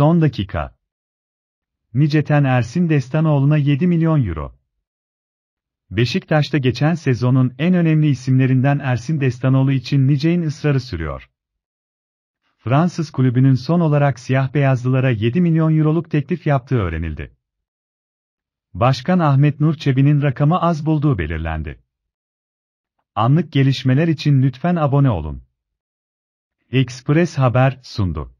Son dakika. Niceten Ersin Destanoğlu'na 7 milyon euro. Beşiktaş'ta geçen sezonun en önemli isimlerinden Ersin Destanoğlu için Nice'in ısrarı sürüyor. Fransız kulübünün son olarak siyah beyazlılara 7 milyon euroluk teklif yaptığı öğrenildi. Başkan Ahmet Nur Çebi'nin rakamı az bulduğu belirlendi. Anlık gelişmeler için lütfen abone olun. Express Haber sundu.